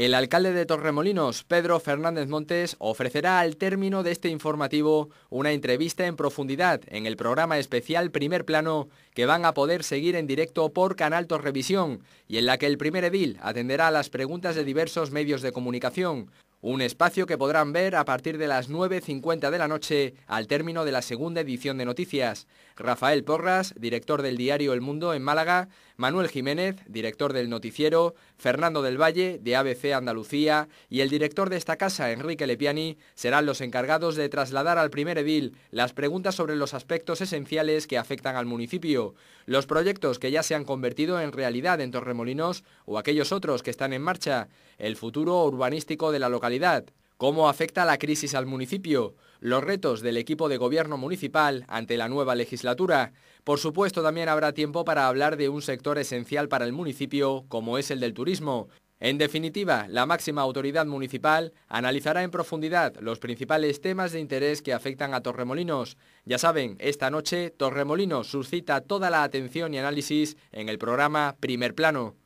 El alcalde de Torremolinos, Pedro Fernández Montes, ofrecerá al término de este informativo una entrevista en profundidad en el programa especial Primer Plano que van a poder seguir en directo por Canal Torrevisión y en la que el primer edil atenderá a las preguntas de diversos medios de comunicación. Un espacio que podrán ver a partir de las 9.50 de la noche al término de la segunda edición de noticias. Rafael Porras, director del diario El Mundo en Málaga, Manuel Jiménez, director del noticiero, Fernando del Valle, de ABC Andalucía, y el director de esta casa, Enrique Lepiani, serán los encargados de trasladar al primer edil las preguntas sobre los aspectos esenciales que afectan al municipio, los proyectos que ya se han convertido en realidad en Torremolinos o aquellos otros que están en marcha, el futuro urbanístico de la localidad cómo afecta la crisis al municipio, los retos del equipo de gobierno municipal ante la nueva legislatura. Por supuesto, también habrá tiempo para hablar de un sector esencial para el municipio, como es el del turismo. En definitiva, la máxima autoridad municipal analizará en profundidad los principales temas de interés que afectan a Torremolinos. Ya saben, esta noche Torremolinos suscita toda la atención y análisis en el programa Primer Plano.